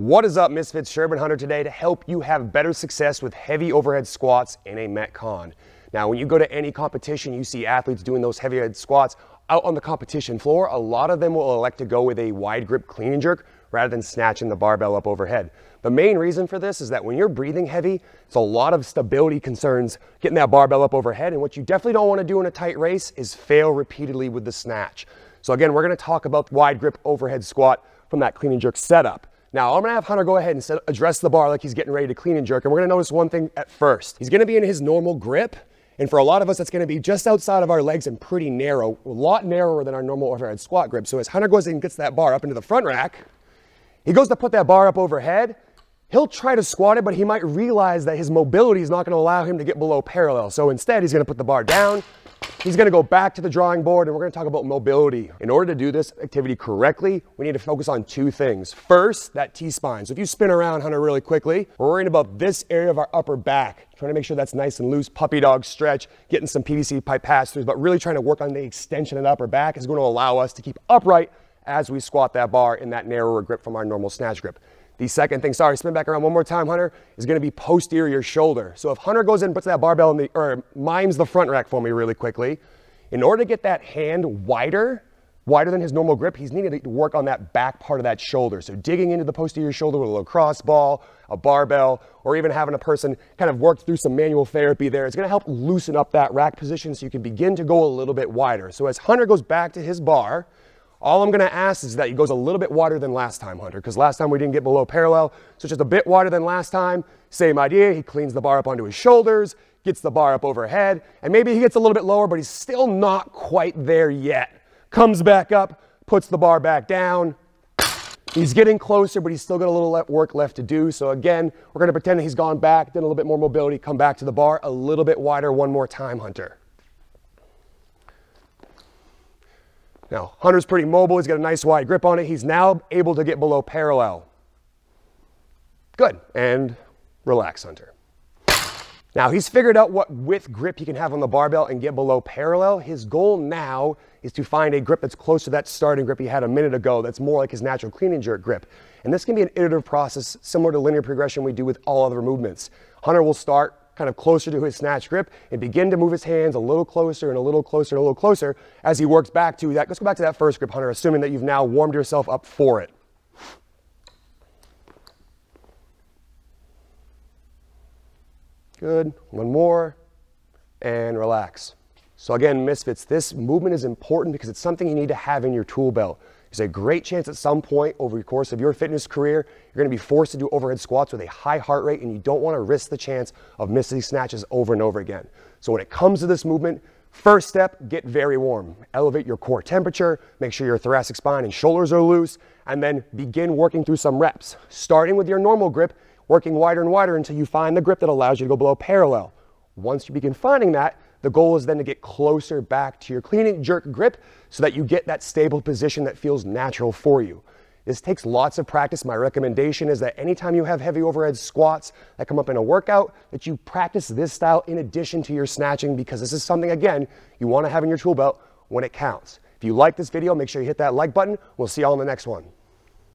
What is up, Misfits? Sherman Hunter today to help you have better success with heavy overhead squats in a Metcon. Now, when you go to any competition, you see athletes doing those heavy head squats out on the competition floor. A lot of them will elect to go with a wide grip clean and jerk rather than snatching the barbell up overhead. The main reason for this is that when you're breathing heavy, it's a lot of stability concerns getting that barbell up overhead. And what you definitely don't want to do in a tight race is fail repeatedly with the snatch. So again, we're going to talk about wide grip overhead squat from that clean and jerk setup. Now, I'm gonna have Hunter go ahead and set, address the bar like he's getting ready to clean and jerk, and we're gonna notice one thing at first. He's gonna be in his normal grip, and for a lot of us, that's gonna be just outside of our legs and pretty narrow, a lot narrower than our normal overhead squat grip. So as Hunter goes and gets that bar up into the front rack, he goes to put that bar up overhead, he'll try to squat it, but he might realize that his mobility is not gonna allow him to get below parallel. So instead, he's gonna put the bar down, He's gonna go back to the drawing board and we're gonna talk about mobility. In order to do this activity correctly, we need to focus on two things. First, that T-spine. So if you spin around, Hunter, really quickly, we're worrying about this area of our upper back trying to make sure that's nice and loose, puppy dog stretch, getting some PVC pipe pass-throughs, but really trying to work on the extension of the upper back is going to allow us to keep upright as we squat that bar in that narrower grip from our normal snatch grip. The second thing, sorry, spin back around one more time, Hunter, is gonna be posterior shoulder. So if Hunter goes in and puts that barbell in the, or mimes the front rack for me really quickly, in order to get that hand wider, wider than his normal grip, he's needed to work on that back part of that shoulder. So digging into the posterior shoulder with a lacrosse ball, a barbell, or even having a person kind of work through some manual therapy there, it's gonna help loosen up that rack position so you can begin to go a little bit wider. So as Hunter goes back to his bar, all I'm gonna ask is that it goes a little bit wider than last time, Hunter, because last time we didn't get below parallel, so just a bit wider than last time. Same idea, he cleans the bar up onto his shoulders, gets the bar up overhead, and maybe he gets a little bit lower, but he's still not quite there yet. Comes back up, puts the bar back down. He's getting closer, but he's still got a little work left to do. So again, we're gonna pretend that he's gone back, done a little bit more mobility, come back to the bar a little bit wider one more time, Hunter. Now, Hunter's pretty mobile. He's got a nice wide grip on it. He's now able to get below parallel. Good. And relax, Hunter. Now, he's figured out what width grip he can have on the barbell and get below parallel. His goal now is to find a grip that's close to that starting grip he had a minute ago that's more like his natural clean and jerk grip. And this can be an iterative process similar to linear progression we do with all other movements. Hunter will start kind of closer to his snatch grip and begin to move his hands a little closer and a little closer and a little closer as he works back to that. Let's go back to that first grip, Hunter, assuming that you've now warmed yourself up for it. Good. One more. And relax. So again, misfits, this movement is important because it's something you need to have in your tool belt. There's a great chance at some point over the course of your fitness career, you're gonna be forced to do overhead squats with a high heart rate and you don't wanna risk the chance of missing these snatches over and over again. So when it comes to this movement, first step, get very warm. Elevate your core temperature, make sure your thoracic spine and shoulders are loose, and then begin working through some reps. Starting with your normal grip, working wider and wider until you find the grip that allows you to go below parallel. Once you begin finding that, the goal is then to get closer back to your clean and jerk grip so that you get that stable position that feels natural for you. This takes lots of practice. My recommendation is that anytime you have heavy overhead squats that come up in a workout, that you practice this style in addition to your snatching because this is something, again, you want to have in your tool belt when it counts. If you like this video, make sure you hit that like button. We'll see you all in the next one.